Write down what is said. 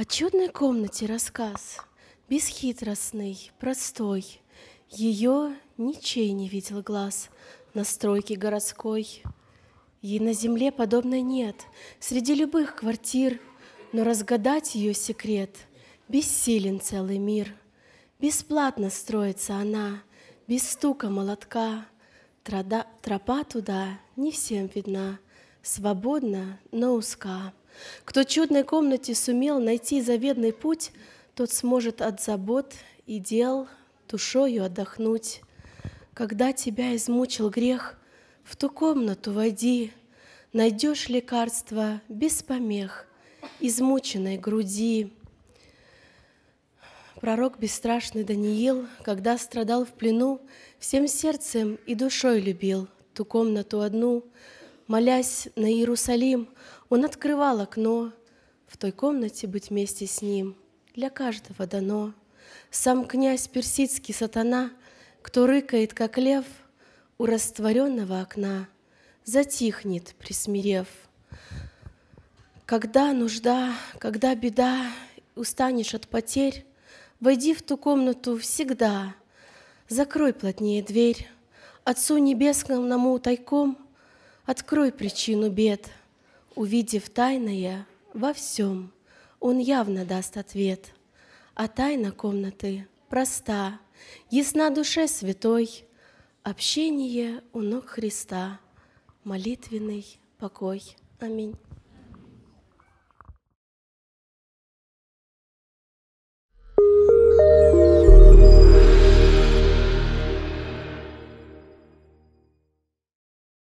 О чудной комнате рассказ, бесхитростный, простой. Ее ничей не видел глаз на стройке городской. Ей на земле подобной нет, среди любых квартир, но разгадать ее секрет бессилен целый мир. Бесплатно строится она, без стука молотка, Трада, тропа туда не всем видна, свободна, но узка. Кто в чудной комнате сумел найти заветный путь, тот сможет от забот и дел душою отдохнуть. Когда тебя измучил грех, в ту комнату войди, Найдешь лекарство без помех измученной груди. Пророк бесстрашный Даниил, когда страдал в плену, Всем сердцем и душой любил ту комнату одну, Молясь на Иерусалим, он открывал окно. В той комнате быть вместе с ним для каждого дано. Сам князь персидский сатана, кто рыкает, как лев, у растворенного окна затихнет, присмирев. Когда нужда, когда беда, устанешь от потерь, Войди в ту комнату всегда, закрой плотнее дверь, Отцу небесному тайком — Открой причину бед, увидев тайное во всем, он явно даст ответ. А тайна комнаты проста, ясна душе святой, общение у ног Христа, молитвенный покой. Аминь.